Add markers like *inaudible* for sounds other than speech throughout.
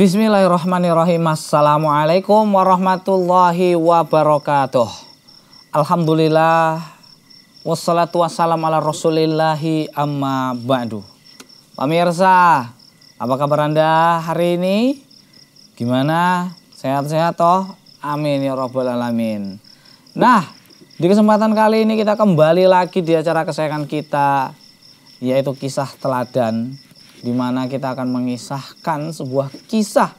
Bismillahirrahmanirrahim. Assalamualaikum warahmatullahi wabarakatuh. Alhamdulillah. Wassalatu wassalam ala rasulillahi amma ba'du. Pemirsa, apa kabar Anda hari ini? Gimana? Sehat-sehat toh? Amin ya robbal alamin. Nah, di kesempatan kali ini kita kembali lagi di acara kesayangan kita yaitu kisah teladan di mana kita akan mengisahkan sebuah kisah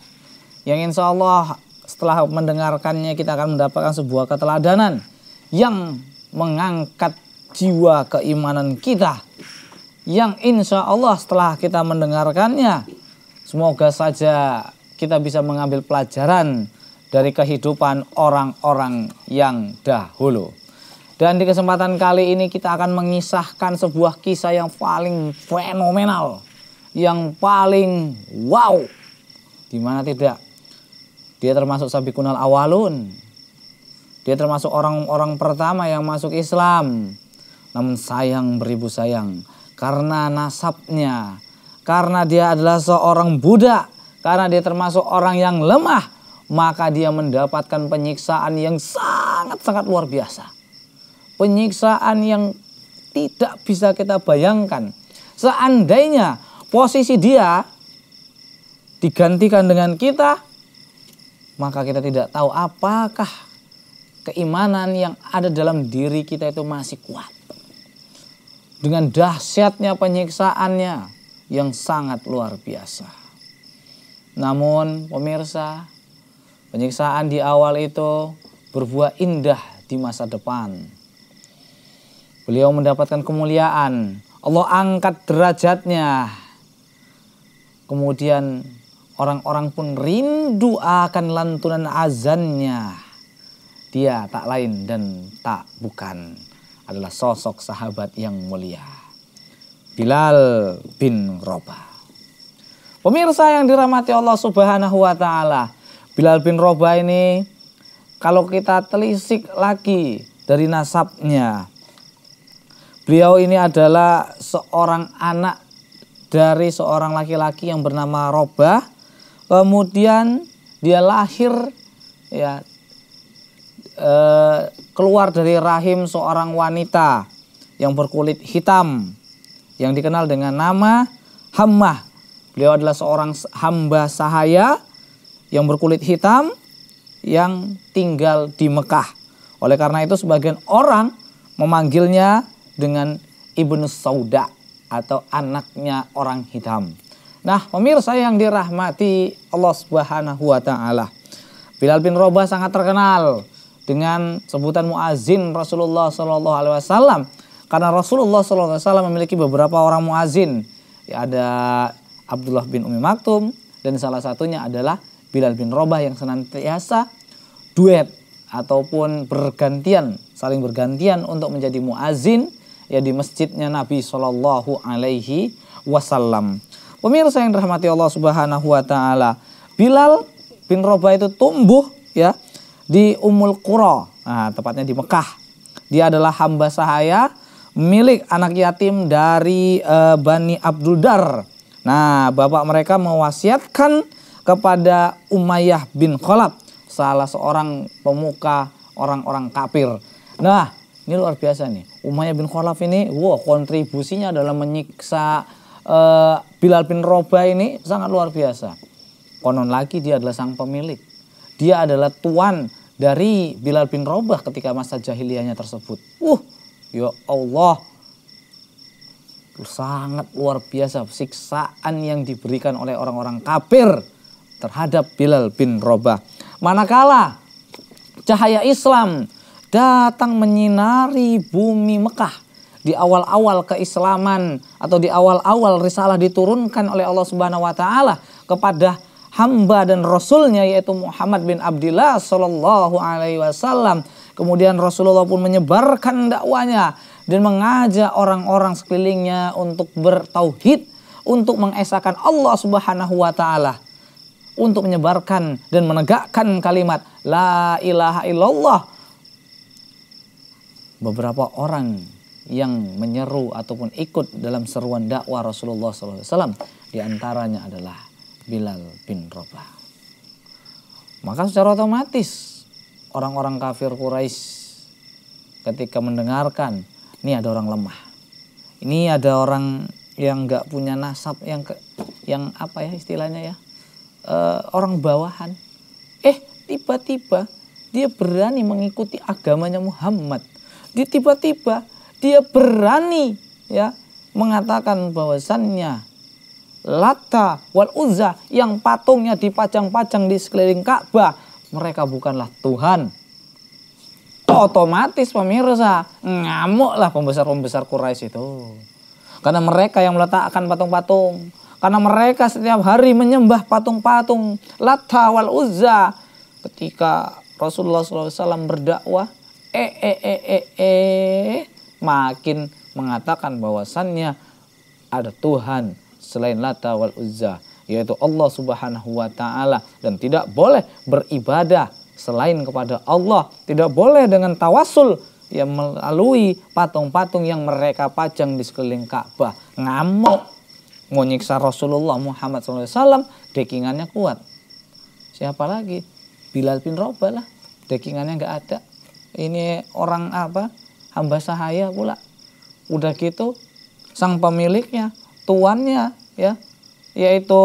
yang insya Allah setelah mendengarkannya kita akan mendapatkan sebuah keteladanan yang mengangkat jiwa keimanan kita yang insya Allah setelah kita mendengarkannya semoga saja kita bisa mengambil pelajaran dari kehidupan orang-orang yang dahulu. Dan di kesempatan kali ini kita akan mengisahkan sebuah kisah yang paling fenomenal yang paling wow. Dimana tidak? Dia termasuk sabi kunal awalun. Dia termasuk orang-orang pertama yang masuk Islam. Namun sayang beribu sayang karena nasabnya, karena dia adalah seorang budak, karena dia termasuk orang yang lemah, maka dia mendapatkan penyiksaan yang sangat-sangat luar biasa. Penyiksaan yang tidak bisa kita bayangkan. Seandainya posisi dia digantikan dengan kita, maka kita tidak tahu apakah keimanan yang ada dalam diri kita itu masih kuat. Dengan dahsyatnya penyiksaannya yang sangat luar biasa. Namun pemirsa, penyiksaan di awal itu berbuah indah di masa depan. Beliau mendapatkan kemuliaan. Allah angkat derajatnya Kemudian orang-orang pun rindu akan lantunan azannya. Dia tak lain dan tak bukan adalah sosok sahabat yang mulia. Bilal bin Rabah. Pemirsa yang dirahmati Allah Subhanahu wa taala. Bilal bin Rabah ini kalau kita telisik lagi dari nasabnya. Beliau ini adalah seorang anak dari seorang laki-laki yang bernama Robah. Kemudian dia lahir ya e, keluar dari rahim seorang wanita yang berkulit hitam yang dikenal dengan nama Hammah. Beliau adalah seorang hamba sahaya yang berkulit hitam yang tinggal di Mekah. Oleh karena itu sebagian orang memanggilnya dengan Ibnu Sauda atau anaknya orang hitam. Nah, pemirsa yang dirahmati Allah Subhanahu wa taala. Bilal bin Rabah sangat terkenal dengan sebutan muazin Rasulullah Shallallahu alaihi wasallam karena Rasulullah Shallallahu alaihi wasallam memiliki beberapa orang muazin. Ya, ada Abdullah bin Umi Maktum dan salah satunya adalah Bilal bin Rabah yang senantiasa duet ataupun bergantian, saling bergantian untuk menjadi muazin ya di masjidnya Nabi Shallallahu Alaihi Wasallam. Pemirsa yang dirahmati Allah Subhanahu Wa Taala, Bilal bin Rabah itu tumbuh ya di Umul Qura, nah, tepatnya di Mekah. Dia adalah hamba sahaya milik anak yatim dari uh, Bani Abdul Dar. Nah, bapak mereka mewasiatkan kepada Umayyah bin Khalaf, salah seorang pemuka orang-orang kafir. Nah, ini luar biasa nih. Umayyah bin Khalaf ini, wow, kontribusinya dalam menyiksa uh, Bilal bin Roba ini sangat luar biasa. Konon lagi dia adalah sang pemilik. Dia adalah tuan dari Bilal bin Robah ketika masa jahiliyahnya tersebut. Uh, ya Allah. Sangat luar biasa siksaan yang diberikan oleh orang-orang kafir terhadap Bilal bin Robah. Manakala cahaya Islam datang menyinari bumi Mekah di awal-awal keislaman atau di awal-awal risalah diturunkan oleh Allah Subhanahu wa taala kepada hamba dan rasulnya yaitu Muhammad bin Abdullah sallallahu alaihi wasallam. Kemudian Rasulullah pun menyebarkan dakwanya dan mengajak orang-orang sekelilingnya untuk bertauhid, untuk mengesahkan Allah Subhanahu wa taala, untuk menyebarkan dan menegakkan kalimat la ilaha illallah beberapa orang yang menyeru ataupun ikut dalam seruan dakwah Rasulullah SAW di antaranya adalah Bilal bin Rabah. Maka secara otomatis orang-orang kafir Quraisy ketika mendengarkan ini ada orang lemah, ini ada orang yang nggak punya nasab yang ke, yang apa ya istilahnya ya e, orang bawahan, eh tiba-tiba dia berani mengikuti agamanya Muhammad di tiba-tiba dia berani ya mengatakan bahwasannya Lata wal Uzza yang patungnya dipajang-pajang di sekeliling Ka'bah mereka bukanlah Tuhan. Otomatis pemirsa ngamuklah pembesar-pembesar Quraisy itu. Karena mereka yang meletakkan patung-patung, karena mereka setiap hari menyembah patung-patung Lata wal Uzza ketika Rasulullah SAW berdakwah e e e e e makin mengatakan bahwasannya ada Tuhan selain Lata wal Uzza yaitu Allah Subhanahu wa taala dan tidak boleh beribadah selain kepada Allah, tidak boleh dengan tawasul yang melalui patung-patung yang mereka pajang di sekeliling Ka'bah. Ngamuk mau nyiksa Rasulullah Muhammad SAW, dekingannya kuat. Siapa lagi? Bilal bin Rabah lah, dekingannya nggak ada ini orang apa hamba sahaya pula udah gitu sang pemiliknya tuannya ya yaitu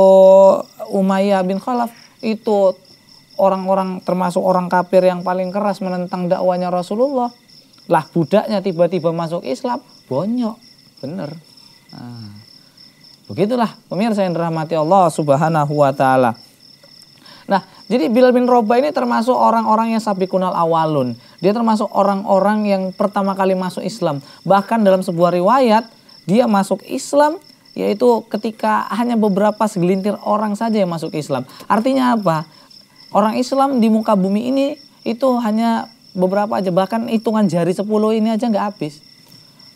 Umayyah bin Khalaf itu orang-orang termasuk orang kafir yang paling keras menentang dakwanya Rasulullah lah budaknya tiba-tiba masuk Islam bonyok bener nah, begitulah pemirsa yang dirahmati Allah subhanahu wa ta'ala Nah, jadi Bilal bin Roba ini termasuk orang-orang yang kunal awalun. Dia termasuk orang-orang yang pertama kali masuk Islam. Bahkan dalam sebuah riwayat, dia masuk Islam yaitu ketika hanya beberapa segelintir orang saja yang masuk Islam. Artinya apa? Orang Islam di muka bumi ini itu hanya beberapa aja bahkan hitungan jari 10 ini aja nggak habis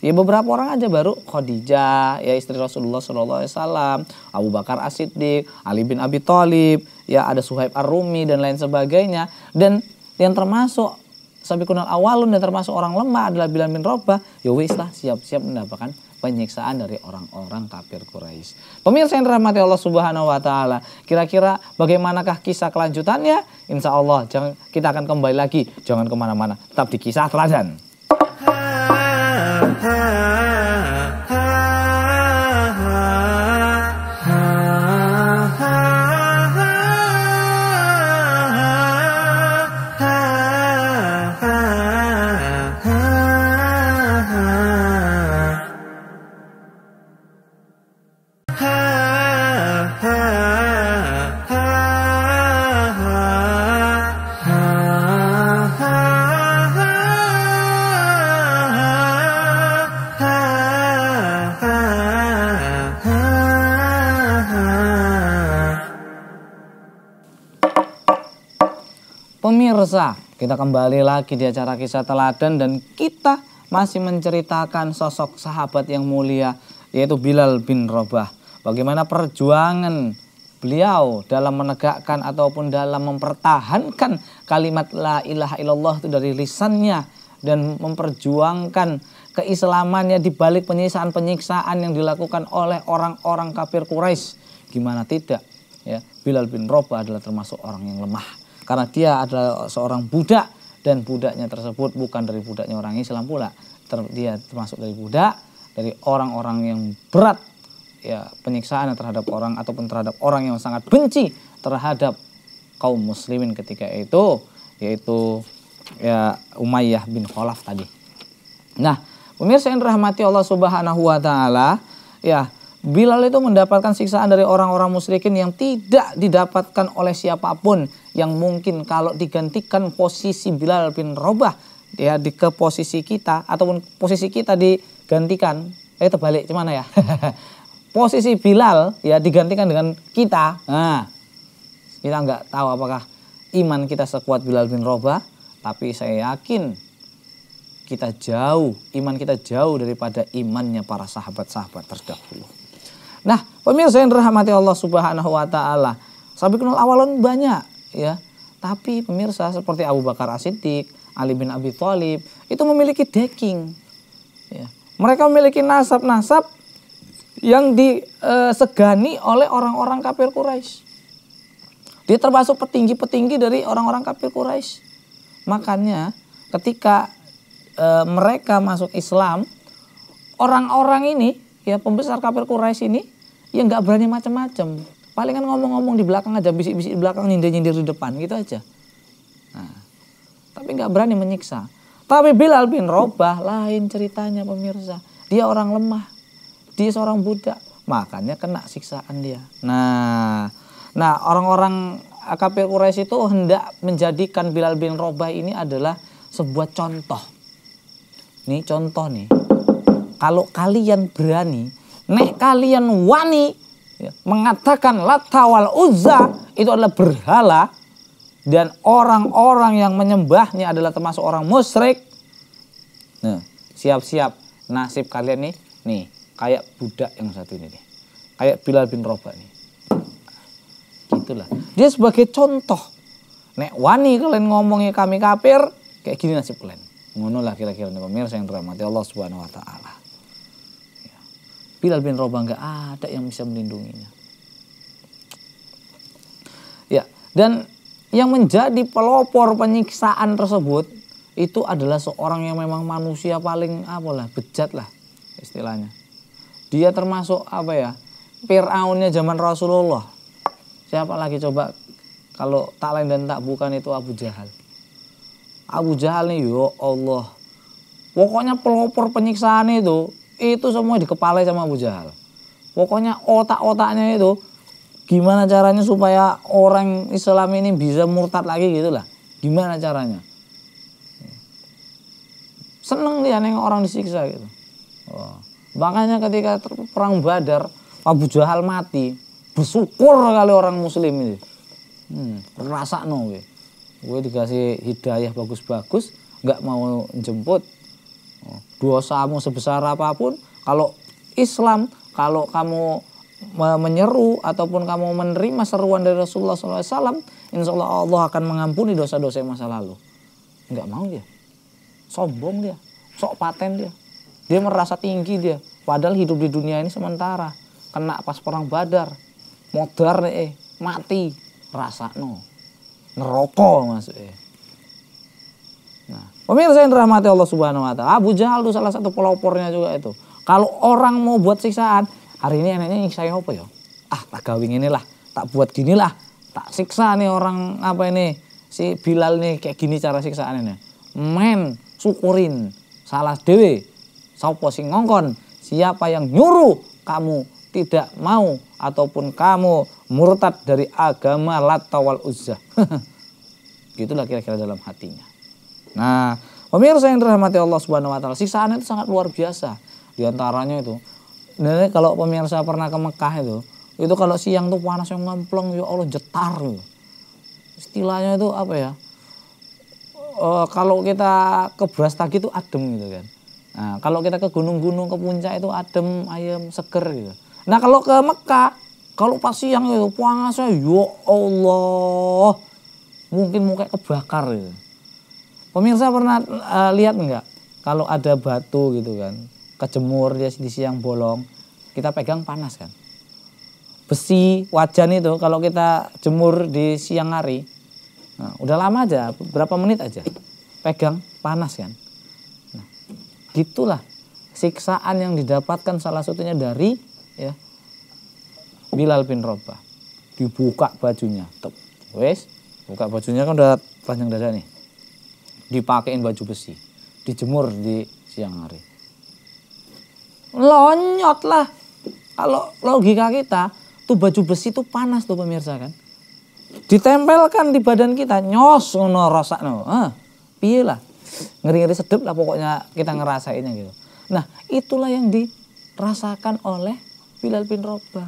Ya beberapa orang aja baru Khadijah, ya istri Rasulullah Shallallahu Alaihi Wasallam, Abu Bakar As Siddiq, Ali bin Abi Thalib, ya ada Suhaib Ar-Rumi dan lain sebagainya. Dan yang termasuk sampai kenal awalun dan termasuk orang lemah adalah Bilal bin Robah. ya wis lah siap-siap mendapatkan penyiksaan dari orang-orang kafir Quraisy. Pemirsa yang dirahmati Allah Subhanahu wa taala, kira-kira bagaimanakah kisah kelanjutannya? Insya Allah jangan, kita akan kembali lagi. Jangan kemana-mana, tetap di kisah teladan. Huh? Pemirsa, kita kembali lagi di acara kisah teladan dan kita masih menceritakan sosok sahabat yang mulia yaitu Bilal bin Robah. Bagaimana perjuangan beliau dalam menegakkan ataupun dalam mempertahankan kalimat la ilaha illallah itu dari lisannya dan memperjuangkan keislamannya di balik penyiksaan-penyiksaan yang dilakukan oleh orang-orang kafir Quraisy. Gimana tidak? Ya, Bilal bin Rabah adalah termasuk orang yang lemah karena dia adalah seorang budak dan budaknya tersebut bukan dari budaknya orang Islam pula Ter, dia termasuk dari budak dari orang-orang yang berat ya penyiksaan terhadap orang ataupun terhadap orang yang sangat benci terhadap kaum muslimin ketika itu yaitu ya Umayyah bin Khalaf tadi. Nah, pemirsa yang dirahmati Allah Subhanahu wa taala, ya Bilal itu mendapatkan siksaan dari orang-orang musyrikin yang tidak didapatkan oleh siapapun yang mungkin kalau digantikan posisi Bilal bin Robah ya di ke posisi kita ataupun posisi kita digantikan eh terbalik gimana ya *laughs* posisi Bilal ya digantikan dengan kita nah kita nggak tahu apakah iman kita sekuat Bilal bin Robah tapi saya yakin kita jauh iman kita jauh daripada imannya para sahabat-sahabat terdahulu Nah, pemirsa yang dirahmati Allah Subhanahu wa taala. Sabiqunul awalon banyak ya. Tapi pemirsa seperti Abu Bakar as Ali bin Abi Thalib itu memiliki decking. Ya. Mereka memiliki nasab-nasab yang disegani eh, oleh orang-orang kafir Quraisy. Dia termasuk petinggi-petinggi dari orang-orang kafir Quraisy. Makanya ketika e, mereka masuk Islam, orang-orang ini ya pembesar kafir Quraisy ini ya nggak berani macam-macam. Palingan ngomong-ngomong di belakang aja, bisik-bisik di belakang, nyindir-nyindir di depan gitu aja. Nah, tapi nggak berani menyiksa. Tapi Bilal bin Robah lain ceritanya pemirsa. Dia orang lemah, dia seorang budak, makanya kena siksaan dia. Nah, nah orang-orang kafir Quraisy itu hendak menjadikan Bilal bin Robah ini adalah sebuah contoh. Nih contoh nih kalau kalian berani, nek kalian wani ya, mengatakan latawal Uzza itu adalah berhala dan orang-orang yang menyembahnya adalah termasuk orang musyrik. Nah, siap-siap nasib kalian nih, nih kayak budak yang satu ini nih. Kayak Bilal bin Rabah nih. Gitulah. Dia sebagai contoh. Nek wani kalian ngomongnya kami kafir, kayak gini nasib kalian. Ngono lah kira-kira pemirsa yang dirahmati Allah Subhanahu wa taala. Bilal bin Rabah nggak ada yang bisa melindunginya. Ya, dan yang menjadi pelopor penyiksaan tersebut itu adalah seorang yang memang manusia paling apalah bejat lah istilahnya. Dia termasuk apa ya? Fir'aunnya zaman Rasulullah. Siapa lagi coba kalau tak lain dan tak bukan itu Abu Jahal. Abu Jahal nih, ya Allah. Pokoknya pelopor penyiksaan itu itu semua dikepalai sama Abu Jahal. Pokoknya otak-otaknya itu gimana caranya supaya orang Islam ini bisa murtad lagi gitu lah. Gimana caranya? Seneng dia neng orang disiksa gitu. Makanya ketika perang Badar, Abu Jahal mati, bersyukur kali orang muslim ini. Hmm, rasa no gue. Gue dikasih hidayah bagus-bagus, nggak mau jemput, dosamu sebesar apapun kalau Islam kalau kamu menyeru ataupun kamu menerima seruan dari Rasulullah SAW insya Allah Allah akan mengampuni dosa-dosa masa lalu Enggak mau dia sombong dia sok paten dia dia merasa tinggi dia padahal hidup di dunia ini sementara kena pas perang badar modar eh mati rasa no neroko masuk eh Pemirsa yang dirahmati Allah Subhanahu wa taala. Abu Jahal itu salah satu pelopornya juga itu. Kalau orang mau buat siksaan, hari ini enaknya nyiksain apa ya? Ah, tak gawing inilah, tak buat ginilah, tak siksa nih orang apa ini si Bilal nih kayak gini cara siksaannya. Men, syukurin, salah dewi Sopo sing ngongkon, siapa yang nyuruh kamu tidak mau ataupun kamu murtad dari agama Lat wal Uzza. *laughs* Gitulah kira-kira dalam hatinya. Nah, pemirsa yang dirahmati Allah Subhanahu wa taala, siksaan itu sangat luar biasa. Di antaranya itu. Nah, kalau pemirsa pernah ke Mekah itu, itu kalau siang tuh panas yang ngemplong, ya Allah jetar gitu. Istilahnya itu apa ya? E, kalau kita ke Brastagi itu adem gitu kan. Nah, kalau kita ke gunung-gunung ke puncak itu adem, ayam, seger gitu. Nah, kalau ke Mekah, kalau pas siang itu panasnya ya Allah. Mungkin muka kebakar gitu. Pemirsa pernah uh, lihat enggak kalau ada batu gitu kan, kejemur dia di siang bolong, kita pegang panas kan. Besi wajan itu kalau kita jemur di siang hari, nah, udah lama aja, berapa menit aja, pegang panas kan. Nah, gitulah siksaan yang didapatkan salah satunya dari ya Bilal bin Robah. Dibuka bajunya, tuh, wes, buka bajunya kan udah panjang dada nih dipakein baju besi, dijemur di siang hari. Lonyot lah. Kalau logika kita, tuh baju besi tuh panas tuh pemirsa kan. Ditempelkan di badan kita, nyos ngono no. Ah, piye lah. Ngeri-ngeri sedep lah pokoknya kita ngerasainnya gitu. Nah, itulah yang dirasakan oleh Bilal bin Robah.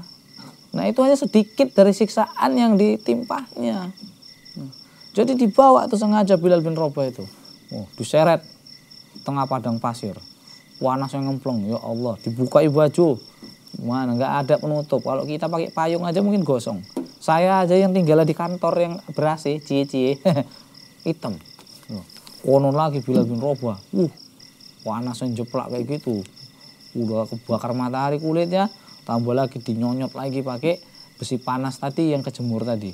Nah, itu hanya sedikit dari siksaan yang ditimpahnya. Jadi dibawa tuh sengaja Bilal bin Rabah itu. Oh, diseret tengah padang pasir. Panas yang ngemplong, ya Allah, dibuka baju. Mana nggak ada penutup. Kalau kita pakai payung aja mungkin gosong. Saya aja yang tinggal di kantor yang berasi, cie-cie. *laughs* Hitam. Konon lagi Bilal bin Rabah. Uh, panas yang jeplak kayak gitu. Udah kebakar matahari kulitnya, tambah lagi dinyonyot lagi pakai besi panas tadi yang kejemur tadi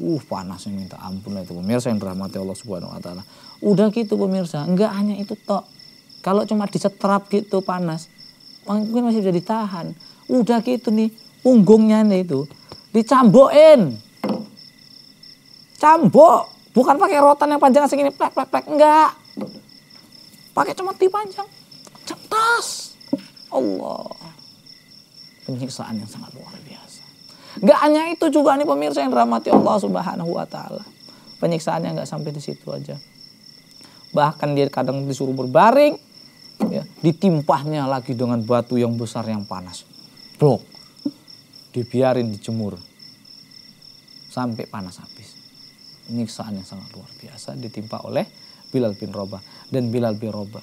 Uh, panasnya minta ampun itu pemirsa yang dirahmati Allah Subhanahu wa taala. Udah gitu pemirsa, enggak hanya itu tok. Kalau cuma disetrap gitu panas, mungkin masih bisa ditahan. Udah gitu nih, punggungnya nih itu dicambokin. Cambok, bukan pakai rotan yang panjang segini plek plek plek enggak. Pakai cuma ti panjang. cetas. Allah. Penyiksaan yang sangat luar biasa. Gak hanya itu juga nih pemirsa yang dirahmati Allah Subhanahu wa taala. Penyiksaannya nggak sampai di situ aja. Bahkan dia kadang disuruh berbaring, ya, ditimpahnya lagi dengan batu yang besar yang panas. Blok. Dibiarin dijemur. Sampai panas habis. Penyiksaan yang sangat luar biasa ditimpa oleh Bilal bin Roba. Dan Bilal bin Roba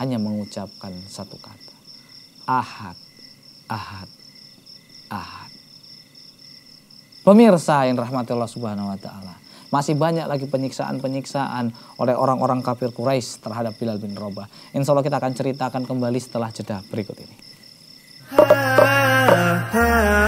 hanya mengucapkan satu kata. Ahad, ahad, ahad. Pemirsa yang rahmati Allah Subhanahu wa taala. Masih banyak lagi penyiksaan-penyiksaan oleh orang-orang kafir Quraisy terhadap Bilal bin Rabah. Insya Allah kita akan ceritakan kembali setelah jeda berikut ini. Ha, ha.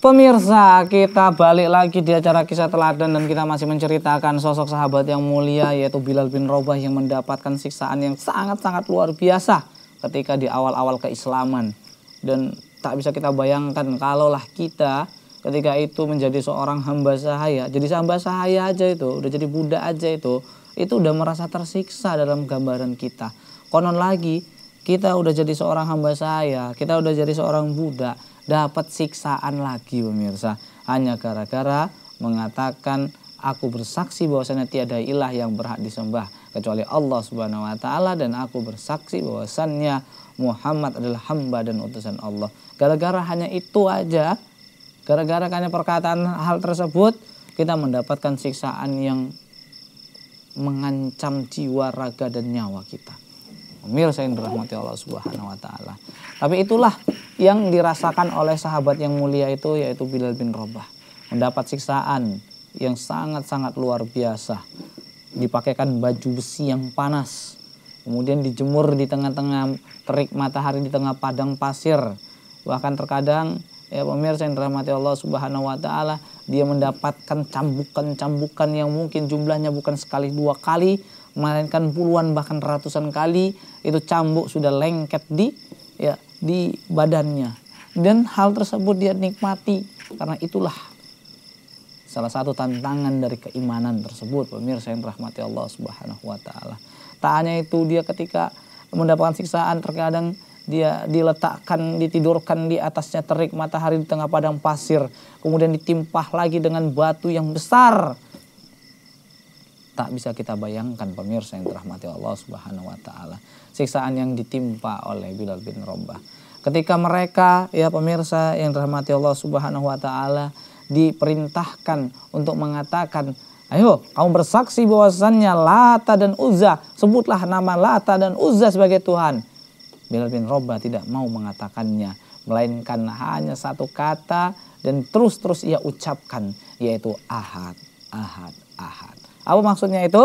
Pemirsa, kita balik lagi di acara kisah teladan dan kita masih menceritakan sosok sahabat yang mulia yaitu Bilal bin Robah yang mendapatkan siksaan yang sangat-sangat luar biasa ketika di awal-awal keislaman. Dan tak bisa kita bayangkan kalaulah kita ketika itu menjadi seorang hamba sahaya, jadi hamba sahaya aja itu, udah jadi budak aja itu, itu udah merasa tersiksa dalam gambaran kita. Konon lagi, kita udah jadi seorang hamba sahaya, kita udah jadi seorang budak, dapat siksaan lagi pemirsa hanya gara-gara mengatakan aku bersaksi bahwasanya tiada ilah yang berhak disembah kecuali Allah Subhanahu wa taala dan aku bersaksi bahwasannya Muhammad adalah hamba dan utusan Allah. Gara-gara hanya itu aja, gara-gara hanya perkataan hal tersebut kita mendapatkan siksaan yang mengancam jiwa, raga dan nyawa kita. Pemirsa yang dirahmati Allah Subhanahu wa taala. Tapi itulah yang dirasakan oleh sahabat yang mulia itu yaitu Bilal bin Robah. Mendapat siksaan yang sangat-sangat luar biasa. Dipakaikan baju besi yang panas. Kemudian dijemur di tengah-tengah terik matahari di tengah padang pasir. Bahkan terkadang ya pemirsa yang dirahmati Allah Subhanahu wa taala, dia mendapatkan cambukan-cambukan yang mungkin jumlahnya bukan sekali dua kali, melainkan puluhan bahkan ratusan kali itu cambuk sudah lengket di ya di badannya. Dan hal tersebut dia nikmati karena itulah salah satu tantangan dari keimanan tersebut pemirsa yang rahmati Allah Subhanahu wa taala. Tak hanya itu dia ketika mendapatkan siksaan terkadang dia diletakkan, ditidurkan di atasnya terik matahari di tengah padang pasir, kemudian ditimpah lagi dengan batu yang besar Tak bisa kita bayangkan pemirsa yang dirahmati Allah Subhanahu wa taala. Siksaan yang ditimpa oleh Bilal bin Rabah. Ketika mereka ya pemirsa yang dirahmati Allah Subhanahu wa taala diperintahkan untuk mengatakan Ayo, kamu bersaksi bahwasannya Lata dan Uzza. Sebutlah nama Lata dan Uzza sebagai Tuhan. Bilal bin Robah tidak mau mengatakannya. Melainkan hanya satu kata dan terus-terus ia ucapkan. Yaitu ahad, ahad, ahad. Apa maksudnya itu?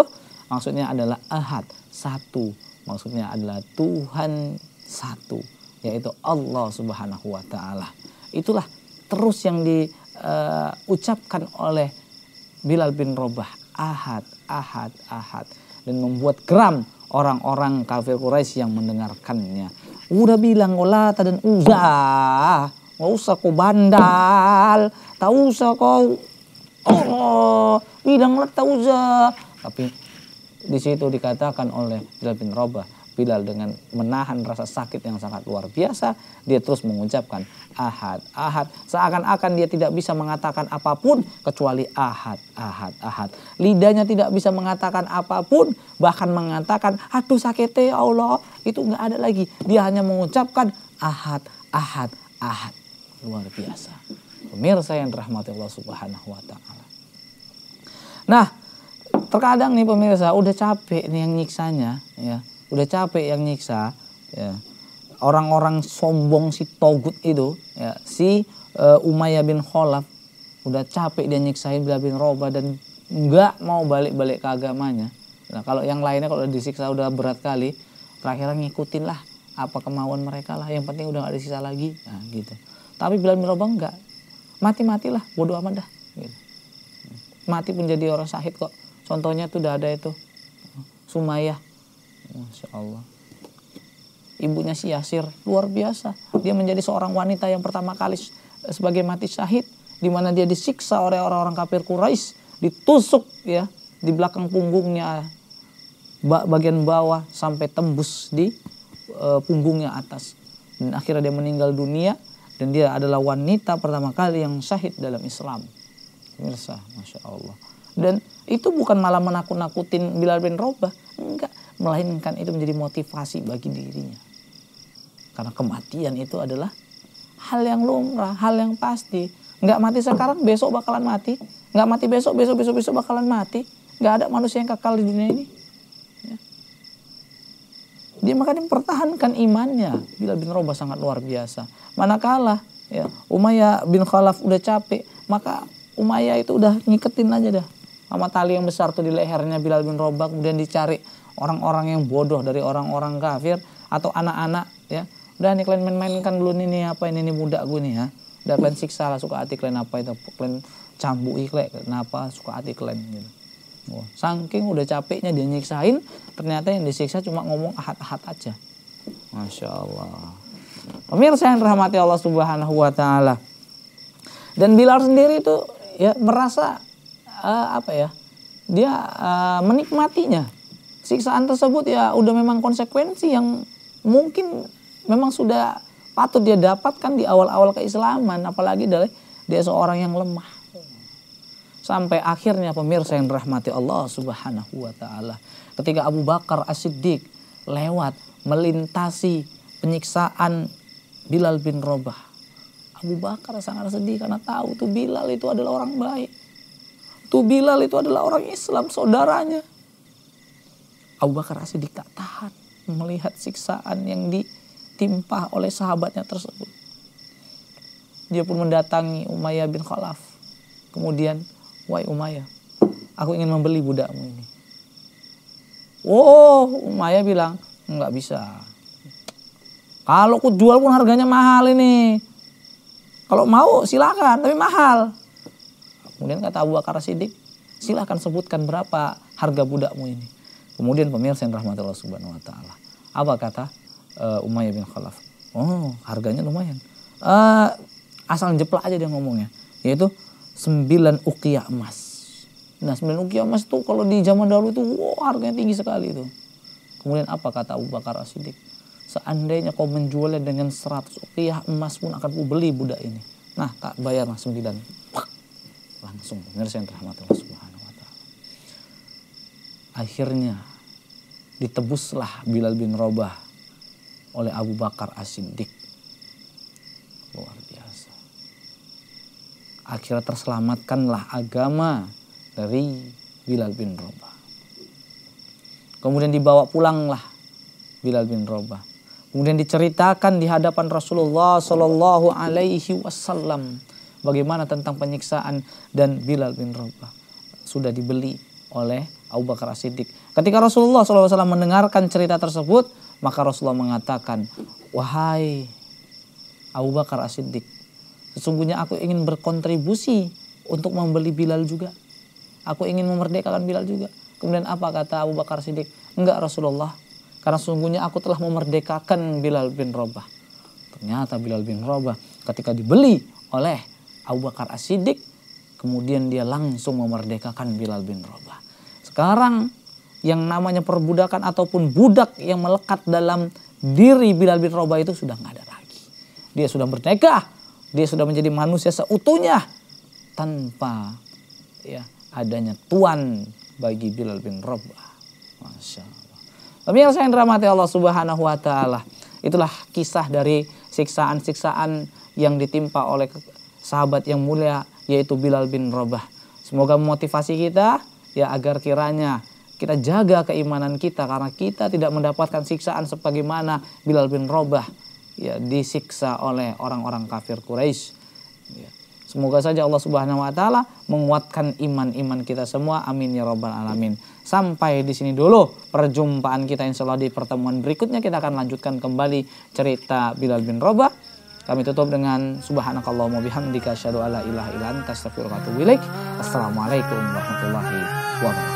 Maksudnya adalah ahad, satu. Maksudnya adalah Tuhan satu, yaitu Allah Subhanahu wa taala. Itulah terus yang diucapkan eh, uh, oleh Bilal bin Robah, ahad, ahad, ahad dan membuat geram orang-orang kafir Quraisy yang mendengarkannya. Udah bilang Olata dan uzah, nggak usah kau bandal, tak usah kau Allah, oh, bidang letauza. Tapi di situ dikatakan oleh Bilal bin Rabah, Bilal dengan menahan rasa sakit yang sangat luar biasa, dia terus mengucapkan ahad, ahad. Seakan-akan dia tidak bisa mengatakan apapun kecuali ahad, ahad, ahad. Lidahnya tidak bisa mengatakan apapun, bahkan mengatakan aduh sakitnya ya Allah, itu nggak ada lagi. Dia hanya mengucapkan ahad, ahad, ahad. Luar biasa pemirsa yang dirahmati Allah Subhanahu wa taala. Nah, terkadang nih pemirsa udah capek nih yang nyiksanya ya, udah capek yang nyiksa ya. Orang-orang sombong si Togut itu ya, si uh, Umayyah bin Khalaf udah capek dia nyiksain Bilal bin Rabah dan nggak mau balik-balik ke agamanya. Nah, kalau yang lainnya kalau disiksa udah berat kali, terakhir ngikutin lah apa kemauan mereka lah. Yang penting udah nggak disisa lagi. Nah, gitu. Tapi Bilal bin Rabah enggak mati-matilah bodo amat dah gitu. mati pun jadi orang sahid kok contohnya tuh udah ada itu Sumayah, Masya Allah ibunya si Yasir luar biasa dia menjadi seorang wanita yang pertama kali sebagai mati syahid di mana dia disiksa oleh orang-orang kafir Quraisy ditusuk ya di belakang punggungnya bagian bawah sampai tembus di uh, punggungnya atas dan akhirnya dia meninggal dunia dan dia adalah wanita pertama kali yang syahid dalam Islam. Mirsa, masya Allah. Dan itu bukan malah menakut-nakutin Bilal bin Robah, enggak, melainkan itu menjadi motivasi bagi dirinya. Karena kematian itu adalah hal yang lumrah, hal yang pasti. Enggak mati sekarang, besok bakalan mati. Enggak mati besok, besok, besok, besok bakalan mati. Enggak ada manusia yang kekal di dunia ini. Dia makanya mempertahankan imannya. Bilal bin Roba sangat luar biasa. Manakala ya, Umayyah bin Khalaf udah capek, maka Umayyah itu udah ngiketin aja dah sama tali yang besar tuh di lehernya Bilal bin Rabah kemudian dicari orang-orang yang bodoh dari orang-orang kafir atau anak-anak ya. Udah nih kalian main-mainkan dulu nih, nih apa ini nih muda gue nih ya. Udah kalian siksa lah suka hati kalian apa itu kalian cambuk iklan kenapa suka hati kalian gitu. Wah, oh, saking udah capeknya dia nyiksain, ternyata yang disiksa cuma ngomong ahad-ahad aja. Masya Allah. Pemirsa yang rahmati Allah Subhanahu wa taala. Dan Bilal sendiri itu ya merasa uh, apa ya? Dia uh, menikmatinya. Siksaan tersebut ya udah memang konsekuensi yang mungkin memang sudah patut dia dapatkan di awal-awal keislaman apalagi dari dia seorang yang lemah sampai akhirnya pemirsa yang dirahmati Allah Subhanahu wa taala. Ketika Abu Bakar As-Siddiq lewat melintasi penyiksaan Bilal bin Robah. Abu Bakar sangat sedih karena tahu tuh Bilal itu adalah orang baik. Tuh Bilal itu adalah orang Islam, saudaranya. Abu Bakar As-Siddiq tak tahan melihat siksaan yang ditimpa oleh sahabatnya tersebut. Dia pun mendatangi Umayyah bin Khalaf. Kemudian Wahai Umayyah, aku ingin membeli budakmu ini. Wow, Umayyah bilang, enggak bisa. Kalau ku jual pun harganya mahal ini. Kalau mau silakan, tapi mahal. Kemudian kata Abu Bakar Siddiq, silakan sebutkan berapa harga budakmu ini. Kemudian pemirsa yang rahmat Allah Subhanahu wa taala. Apa kata uh, eh, Umayyah bin Khalaf? Oh, harganya lumayan. Uh, asal jeplak aja dia ngomongnya. Yaitu sembilan ukiah emas. Nah sembilan ukiah emas tuh kalau di zaman dahulu itu wow, harganya tinggi sekali itu. Kemudian apa kata Abu Bakar As-Siddiq? Seandainya kau menjualnya dengan seratus ukiya emas pun akan kubeli budak ini. Nah, tak bayar bayarlah sembilan. Langsung yang rahmat Allah Subhanahu wa taala. Akhirnya ditebuslah Bilal bin Robah oleh Abu Bakar As-Siddiq Akhirnya terselamatkanlah agama dari Bilal bin Rabah. Kemudian dibawa pulanglah Bilal bin Rabah. Kemudian diceritakan di hadapan Rasulullah Shallallahu Alaihi Wasallam bagaimana tentang penyiksaan dan Bilal bin Rabah sudah dibeli oleh Abu Bakar As-Siddiq. Ketika Rasulullah Alaihi Wasallam mendengarkan cerita tersebut, maka Rasulullah mengatakan, Wahai Abu Bakar As-Siddiq, Sesungguhnya aku ingin berkontribusi untuk membeli Bilal juga. Aku ingin memerdekakan Bilal juga. Kemudian apa kata Abu Bakar Siddiq? Enggak Rasulullah, karena sesungguhnya aku telah memerdekakan Bilal bin Rabah. Ternyata Bilal bin Rabah ketika dibeli oleh Abu Bakar As-Siddiq, kemudian dia langsung memerdekakan Bilal bin Rabah. Sekarang yang namanya perbudakan ataupun budak yang melekat dalam diri Bilal bin Rabah itu sudah nggak ada lagi. Dia sudah merdeka, dia sudah menjadi manusia seutuhnya tanpa ya adanya tuan bagi Bilal bin Rabah. Masya Allah. Pemirsa yang dirahmati Allah Subhanahu wa taala. Itulah kisah dari siksaan-siksaan yang ditimpa oleh sahabat yang mulia yaitu Bilal bin Rabah. Semoga memotivasi kita ya agar kiranya kita jaga keimanan kita karena kita tidak mendapatkan siksaan sebagaimana Bilal bin Rabah ya disiksa oleh orang-orang kafir Quraisy. Ya. Semoga saja Allah Subhanahu wa taala menguatkan iman-iman kita semua. Amin ya rabbal alamin. Sampai di sini dulu perjumpaan kita insya Allah di pertemuan berikutnya kita akan lanjutkan kembali cerita Bilal bin Rabah. Kami tutup dengan wa bihamdika asyhadu alla ilaha illa anta astaghfiruka wa atubu Assalamualaikum warahmatullahi wabarakatuh.